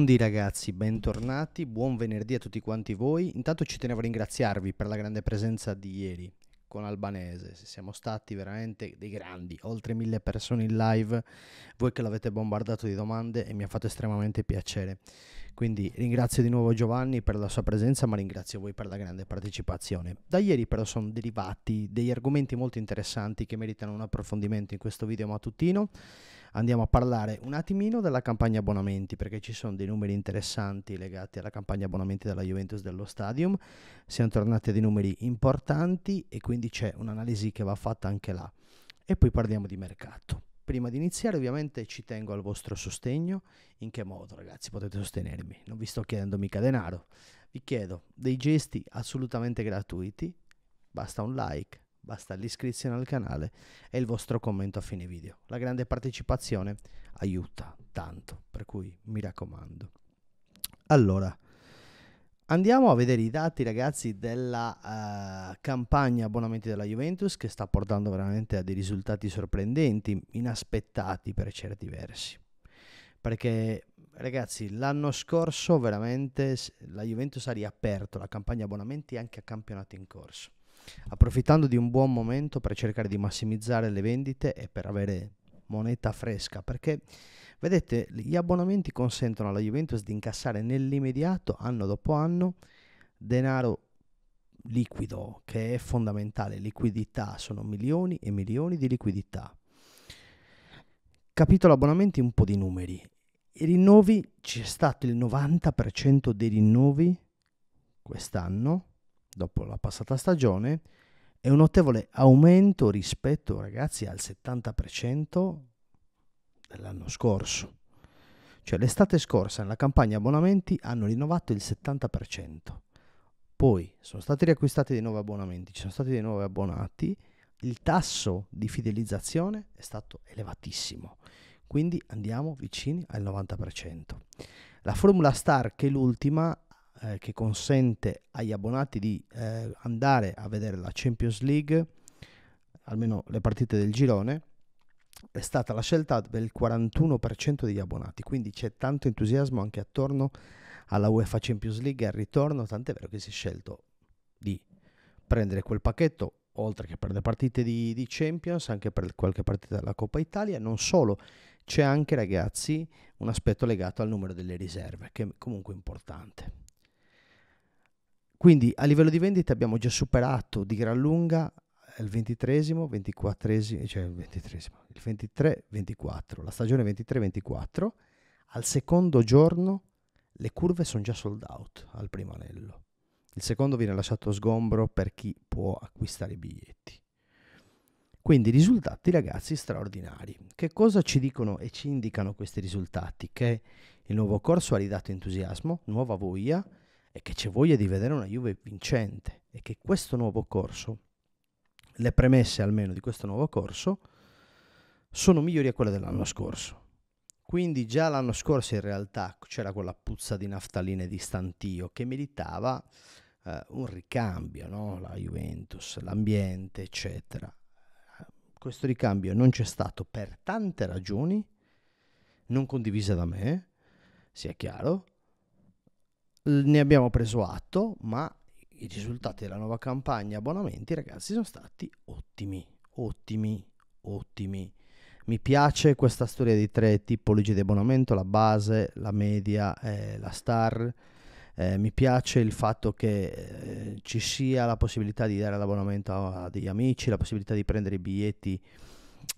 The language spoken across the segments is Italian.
Mondi ragazzi, bentornati, buon venerdì a tutti quanti voi. Intanto ci tenevo a ringraziarvi per la grande presenza di ieri con Albanese, siamo stati veramente dei grandi, oltre mille persone in live, voi che l'avete bombardato di domande e mi ha fatto estremamente piacere. Quindi ringrazio di nuovo Giovanni per la sua presenza, ma ringrazio voi per la grande partecipazione. Da ieri però sono derivati degli argomenti molto interessanti che meritano un approfondimento in questo video mattutino andiamo a parlare un attimino della campagna abbonamenti perché ci sono dei numeri interessanti legati alla campagna abbonamenti della Juventus dello Stadium, siamo tornati a dei numeri importanti e quindi c'è un'analisi che va fatta anche là. E poi parliamo di mercato. Prima di iniziare ovviamente ci tengo al vostro sostegno, in che modo ragazzi potete sostenermi? Non vi sto chiedendo mica denaro, vi chiedo dei gesti assolutamente gratuiti, basta un like Basta l'iscrizione al canale e il vostro commento a fine video. La grande partecipazione aiuta tanto, per cui mi raccomando. Allora, andiamo a vedere i dati ragazzi della uh, campagna abbonamenti della Juventus che sta portando veramente a dei risultati sorprendenti, inaspettati per certi versi. Perché ragazzi l'anno scorso veramente la Juventus ha riaperto la campagna abbonamenti anche a campionati in corso approfittando di un buon momento per cercare di massimizzare le vendite e per avere moneta fresca, perché vedete gli abbonamenti consentono alla Juventus di incassare nell'immediato, anno dopo anno, denaro liquido, che è fondamentale, liquidità, sono milioni e milioni di liquidità. Capitolo abbonamenti, un po' di numeri. I rinnovi, c'è stato il 90% dei rinnovi quest'anno, dopo la passata stagione è un notevole aumento rispetto ragazzi al 70% dell'anno scorso. Cioè l'estate scorsa nella campagna abbonamenti hanno rinnovato il 70%. Poi sono stati riacquistati dei nuovi abbonamenti, ci sono stati dei nuovi abbonati, il tasso di fidelizzazione è stato elevatissimo, quindi andiamo vicini al 90%. La formula star che è l'ultima eh, che consente agli abbonati di eh, andare a vedere la Champions League, almeno le partite del girone, è stata la scelta del 41% degli abbonati, quindi c'è tanto entusiasmo anche attorno alla UEFA Champions League al ritorno, tant'è vero che si è scelto di prendere quel pacchetto, oltre che per le partite di, di Champions, anche per qualche partita della Coppa Italia, non solo, c'è anche ragazzi un aspetto legato al numero delle riserve, che è comunque importante. Quindi a livello di vendita abbiamo già superato di gran lunga eh, il 23 24 cioè il 23 il 23 24 la stagione 23 24 al secondo giorno le curve sono già sold out al primo anello il secondo viene lasciato sgombro per chi può acquistare i biglietti quindi risultati ragazzi straordinari. Che cosa ci dicono e ci indicano questi risultati? Che il nuovo corso ha ridato entusiasmo, nuova voglia e che c'è voglia di vedere una Juve vincente e che questo nuovo corso, le premesse almeno di questo nuovo corso, sono migliori a quelle dell'anno scorso. Quindi già l'anno scorso in realtà c'era quella puzza di naftalina e di stantio che meritava eh, un ricambio, no? la Juventus, l'ambiente, eccetera. Questo ricambio non c'è stato per tante ragioni, non condivise da me, sia chiaro, ne abbiamo preso atto, ma i risultati della nuova campagna abbonamenti, ragazzi, sono stati ottimi, ottimi, ottimi. Mi piace questa storia di tre tipologie di abbonamento, la base, la media e eh, la star. Eh, mi piace il fatto che eh, ci sia la possibilità di dare l'abbonamento a, a degli amici, la possibilità di prendere i biglietti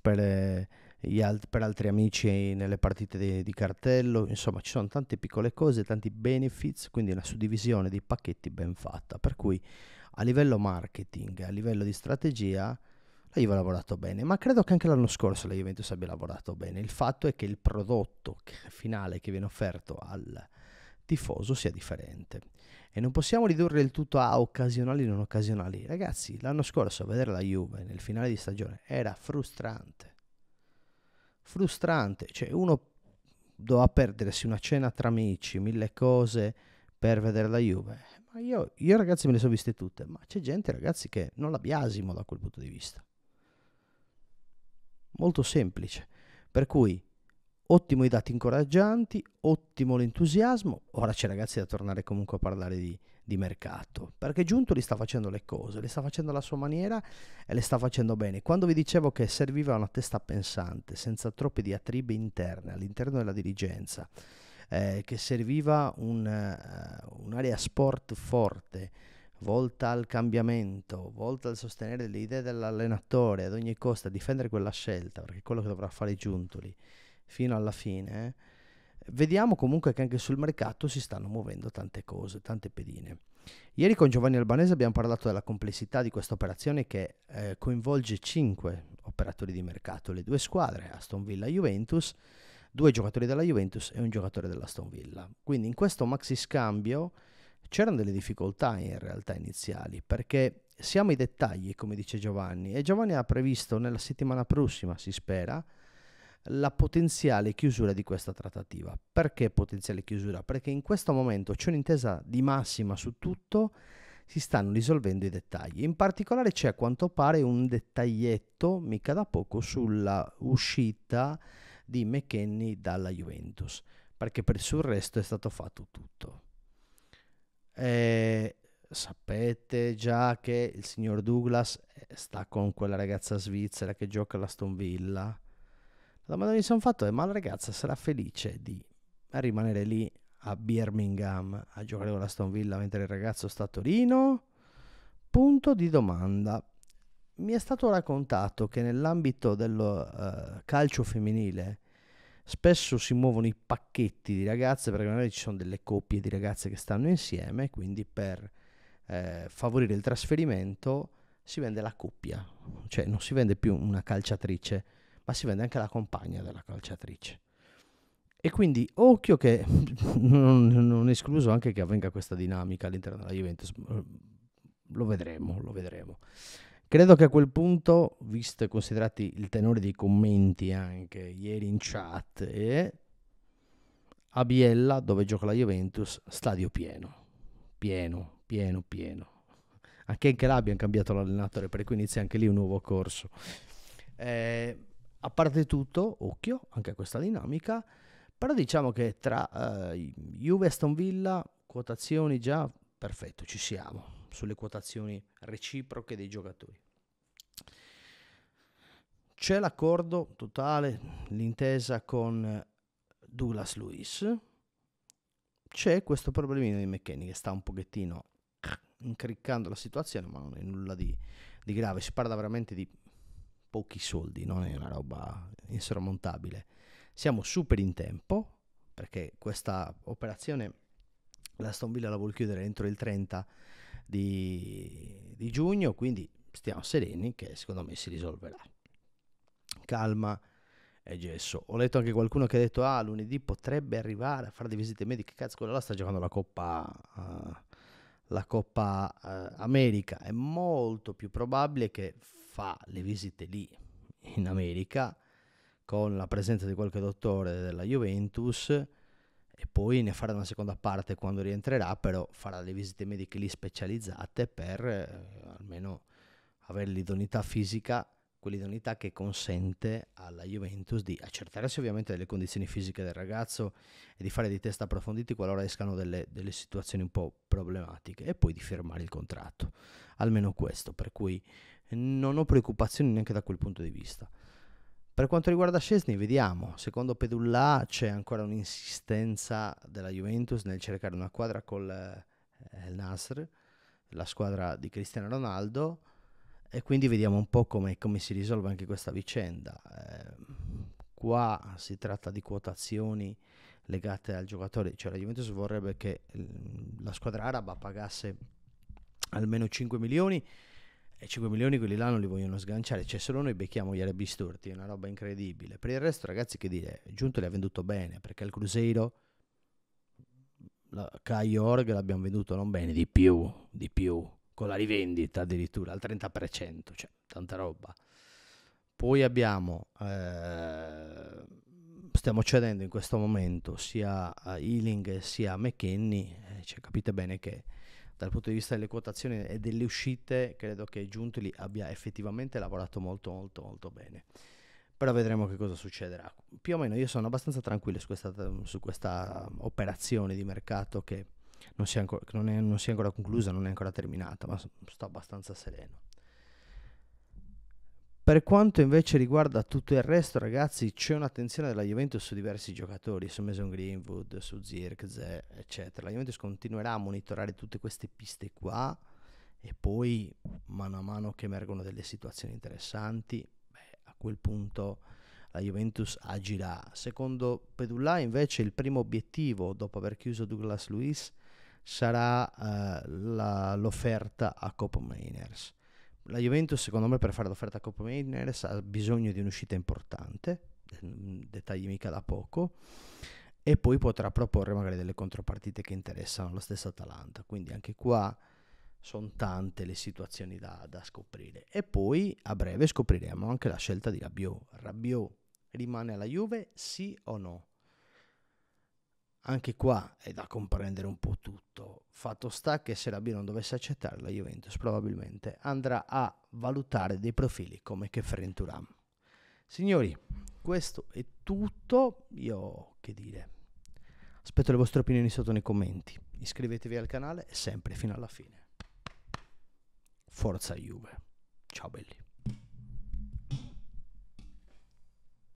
per... Eh, alt- per altri amici nelle partite di, di cartello, insomma ci sono tante piccole cose, tanti benefits, quindi una suddivisione dei pacchetti ben fatta, per cui a livello marketing, a livello di strategia, la Juve ha lavorato bene, ma credo che anche l'anno scorso la Juventus abbia lavorato bene. Il fatto è che il prodotto finale che viene offerto al tifoso sia differente. E non possiamo ridurre il tutto a occasionali e non occasionali. Ragazzi, l'anno scorso a vedere la Juve nel finale di stagione era frustrante frustrante, cioè uno doveva perdersi una cena tra amici, mille cose per vedere la Juve. Ma io, io ragazzi me le sono viste tutte, ma c'è gente ragazzi che non la biasimo da quel punto di vista. Molto semplice. Per cui Ottimo i dati incoraggianti, ottimo l'entusiasmo. Ora c'è ragazzi da tornare comunque a parlare di, di mercato, perché Giuntoli sta facendo le cose, le sta facendo alla sua maniera e le sta facendo bene. Quando vi dicevo che serviva una testa pensante, senza troppe diatribe interne, all'interno della dirigenza, eh, che serviva un, uh, un'area sport forte, volta al cambiamento, volta al sostenere le idee dell'allenatore ad ogni costo, a difendere quella scelta, perché è quello che dovrà fare Giuntoli fino alla fine, eh, vediamo comunque che anche sul mercato si stanno muovendo tante cose, tante pedine. Ieri con Giovanni Albanese abbiamo parlato della complessità di questa operazione che eh, coinvolge cinque operatori di mercato, le due squadre, Aston Villa e Juventus, due giocatori della Juventus e un giocatore della Aston Villa. Quindi in questo maxi scambio c'erano delle difficoltà in realtà iniziali perché siamo i dettagli, come dice Giovanni, e Giovanni ha previsto nella settimana prossima, si spera, la potenziale chiusura di questa trattativa. Perché potenziale chiusura? Perché in questo momento c'è un'intesa di massima su tutto, si stanno risolvendo i dettagli. In particolare c'è a quanto pare un dettaglietto, mica da poco, sulla uscita di McKenny dalla Juventus, perché per il resto è stato fatto tutto. E sapete già che il signor Douglas eh, sta con quella ragazza svizzera che gioca alla Stonvilla la domanda che mi sono fatto è: ma la ragazza sarà felice di rimanere lì a Birmingham a giocare con la Stone Villa mentre il ragazzo sta a Torino? Punto di domanda. Mi è stato raccontato che nell'ambito del uh, eh, calcio femminile spesso si muovono i pacchetti di ragazze perché magari ci sono delle coppie di ragazze che stanno insieme, quindi per eh, favorire il trasferimento si vende la coppia, cioè non si vende più una calciatrice ma si vende anche la compagna della calciatrice. E quindi occhio che non, non escluso anche che avvenga questa dinamica all'interno della Juventus, mm, lo vedremo, lo vedremo. Credo che a quel punto, visto e considerati il tenore dei commenti anche ieri in chat, eh, a Biella, dove gioca la Juventus, stadio pieno, pieno, pieno, pieno. Anche in Calabria hanno cambiato l'allenatore, per cui inizia anche lì un nuovo corso. Eh, a parte tutto, occhio anche a questa dinamica, però diciamo che tra eh, Juve e Aston Villa, quotazioni già perfetto, ci siamo sulle quotazioni reciproche dei giocatori. C'è l'accordo totale, l'intesa con Douglas Luis. C'è questo problemino di McKenny che sta un pochettino incriccando la situazione, ma non è nulla di, di grave. Si parla veramente di pochi soldi, non è una roba insormontabile. Siamo super in tempo perché questa operazione la Aston Villa la vuol chiudere entro il 30 di, di giugno, quindi stiamo sereni che secondo me si risolverà. Calma e gesso. Ho letto anche qualcuno che ha detto ah lunedì potrebbe arrivare a fare delle visite mediche, cazzo quella là sta giocando la Coppa uh, la Coppa uh, America, è molto più probabile che fa le visite lì in America con la presenza di qualche dottore della Juventus e poi ne farà una seconda parte quando rientrerà, però farà le visite mediche lì specializzate per eh, almeno avere l'idoneità fisica, quell'idoneità che consente alla Juventus di accertarsi ovviamente delle condizioni fisiche del ragazzo e di fare dei test approfonditi qualora escano delle, delle situazioni un po' problematiche e poi di firmare il contratto, almeno questo, per cui non ho preoccupazioni neanche da quel punto di vista. Per quanto riguarda Scesni, vediamo. Secondo Pedulla c'è ancora un'insistenza della Juventus nel cercare una quadra con il eh, Nasr, la squadra di Cristiano Ronaldo, e quindi vediamo un po' come, come si risolve anche questa vicenda. Eh, qua si tratta di quotazioni legate al giocatore, cioè la Juventus vorrebbe che mm, la squadra araba pagasse almeno 5 milioni e 5 milioni quelli là non li vogliono sganciare, cioè solo noi becchiamo gli arabi storti, è una roba incredibile. Per il resto ragazzi che dire, Giunto li ha venduto bene, perché il Cruzeiro, la Caio Org l'abbiamo venduto non bene, di più, di più, con la rivendita addirittura al 30%, cioè tanta roba. Poi abbiamo, eh, stiamo cedendo in questo momento sia a Ealing sia a McKinney, eh, cioè, capite bene che dal punto di vista delle quotazioni e delle uscite, credo che Giuntoli abbia effettivamente lavorato molto molto molto bene. Però vedremo che cosa succederà. Più o meno io sono abbastanza tranquillo su questa, su questa um, operazione di mercato che non si, è ancora, non, è, non si è ancora conclusa, non è ancora terminata, ma sto abbastanza sereno. Per quanto invece riguarda tutto il resto, ragazzi, c'è un'attenzione della Juventus su diversi giocatori, su Mason Greenwood, su Zirkze, eccetera. La Juventus continuerà a monitorare tutte queste piste qua e poi, mano a mano che emergono delle situazioni interessanti, beh, a quel punto la Juventus agirà. Secondo Pedulla, invece, il primo obiettivo, dopo aver chiuso Douglas Luiz, sarà eh, la, l'offerta a Copa Miners la Juventus secondo me per fare l'offerta a Coppa Mainers ha bisogno di un'uscita importante, mm, dettagli mica da poco, e poi potrà proporre magari delle contropartite che interessano la stessa Atalanta, quindi anche qua sono tante le situazioni da, da, scoprire. E poi a breve scopriremo anche la scelta di Rabiot. Rabiot rimane alla Juve sì o no? Anche qua è da comprendere un po' tutto. Fatto sta che se la B non dovesse accettare la Juventus probabilmente andrà a valutare dei profili come Kefren Turam. Signori, questo è tutto. Io che dire. Aspetto le vostre opinioni sotto nei commenti. Iscrivetevi al canale sempre fino alla fine. Forza Juve. Ciao belli.